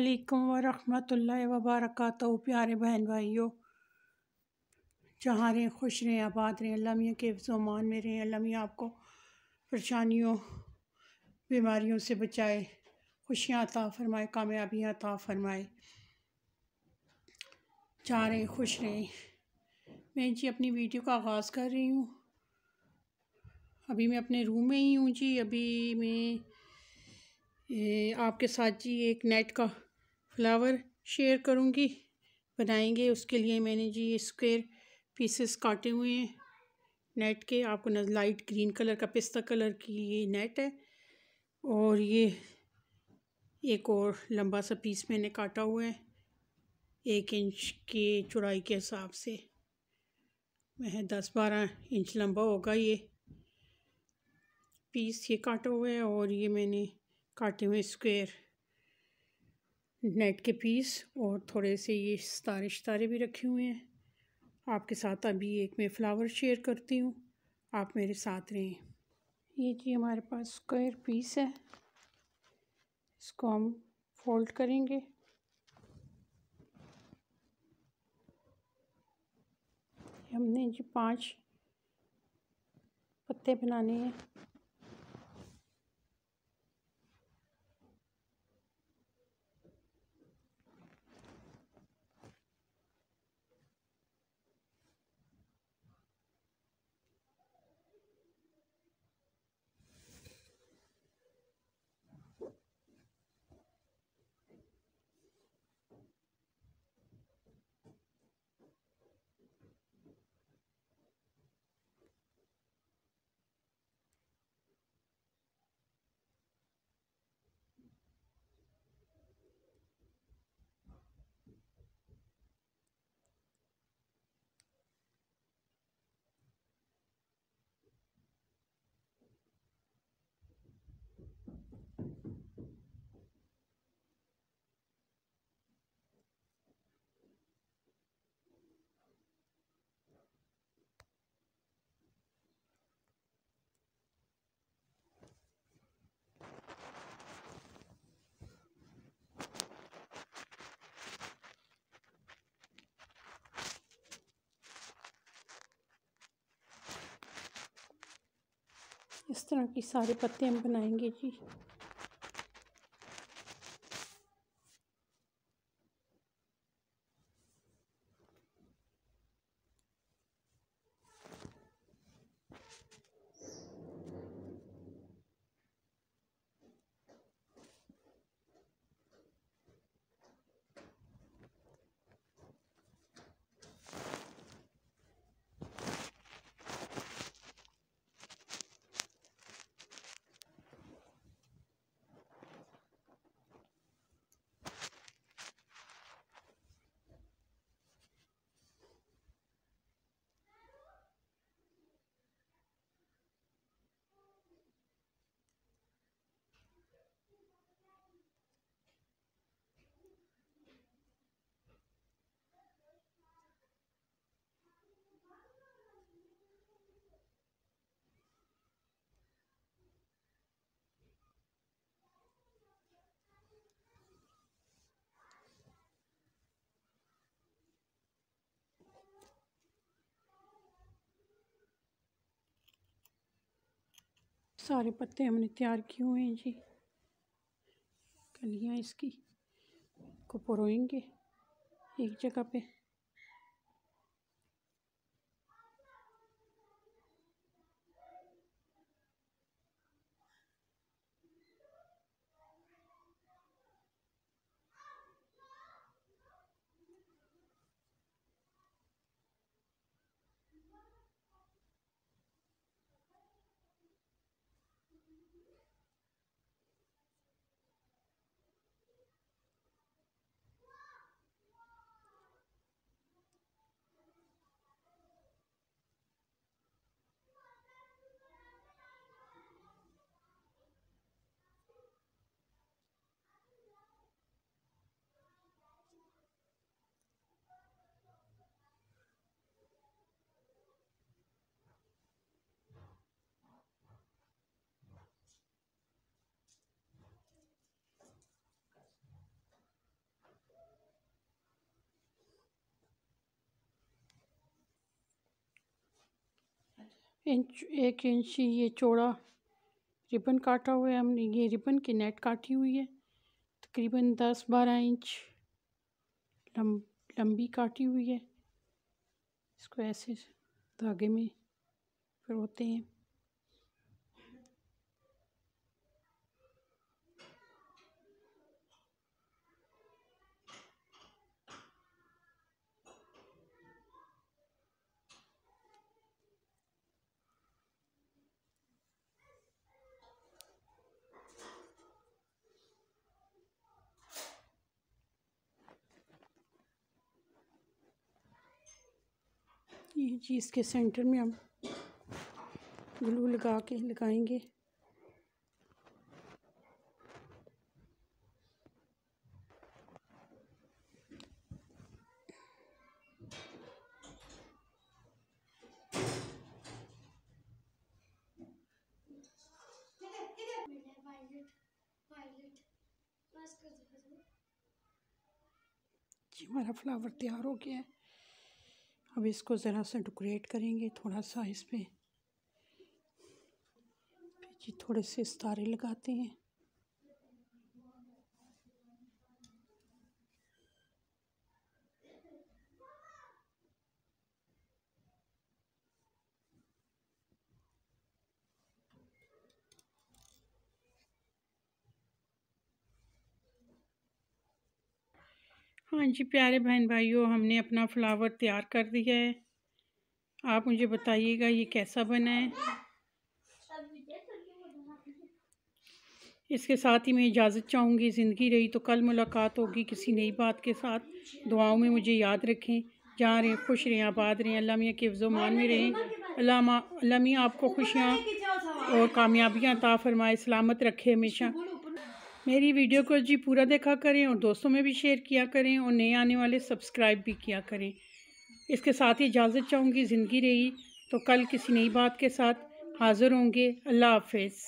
अलकुम वरम वर्क प्यारे बहन भाइयों चाह रहे खुश रहें आबाद रहें अल्लाह के जोमान में रहें अल्लाह आपको परेशानियों बीमारियों से बचाए खुशियाँ अता फ़रमाए कामयाबियाँ अता फ़रमाए चाह रहे खुश रहें मैं जी अपनी वीडियो का आगाज़ कर रही हूँ अभी मैं अपने रूम में ही हूँ जी अभी मैं आपके साथ जी एक नेट का फ्लावर शेयर करूँगी बनाएंगे उसके लिए मैंने जी ये स्क्वेयर पीसेस काटे हुए हैं नेट के आपको न लाइट ग्रीन कलर का पिस्ता कलर की ये नेट है और ये एक और लंबा सा पीस मैंने काटा हुआ है एक इंच के चौड़ाई के हिसाब से वह दस बारह इंच लंबा होगा ये पीस ये काटा हुआ है और ये मैंने काटे हुए स्क्वेयर नेट के पीस और थोड़े से ये सितारे सितारे भी रखे हुए हैं आपके साथ अभी एक मैं फ़्लावर शेयर करती हूँ आप मेरे साथ रहें ये जी हमारे पास स्क्वायर पीस है इसको हम फोल्ड करेंगे हमने जी पांच पत्ते बनाने हैं इस तरह की सारे पत्ते हम बनाएंगे जी सारे पत्ते हमने तैयार किए हुए हैं जी कलियाँ इसकी को परोएंगे एक जगह पे इंच एक इंच ये चौड़ा रिबन काटा हुआ है हमने ये रिबन की नेट काटी हुई है तकरीबन दस बारह इंच लंब लंबी काटी हुई है इसको ऐसे धागे में होते हैं ये जी इसके सेंटर में हम ग्लू लगा के लगाएंगे हमारा फ्लावर तैयार हो गया है अब इसको ज़रा सा डेकोरेट करेंगे थोड़ा सा इस पर थोड़े से सितारे लगाते हैं हाँ जी प्यारे बहन भाइयों हमने अपना फ्लावर तैयार कर दिया है आप मुझे बताइएगा ये कैसा बना है इसके साथ ही मैं इजाज़त चाहूँगी ज़िंदगी रही तो कल मुलाकात होगी किसी नई बात के साथ दुआओं में मुझे याद रखें जा रहें खुश रहें आबाद रहें अल्लाह मियाँ के मान में रहें अल्लाह मियाँ आपको खुशियाँ और कामयाबियाँ ता फरमाए सलामत रखें हमेशा मेरी वीडियो को जी पूरा देखा करें और दोस्तों में भी शेयर किया करें और नए आने वाले सब्सक्राइब भी किया करें इसके साथ ही इजाज़त चाहूँगी ज़िंदगी रही तो कल किसी नई बात के साथ हाज़िर होंगे अल्लाह हाफिज़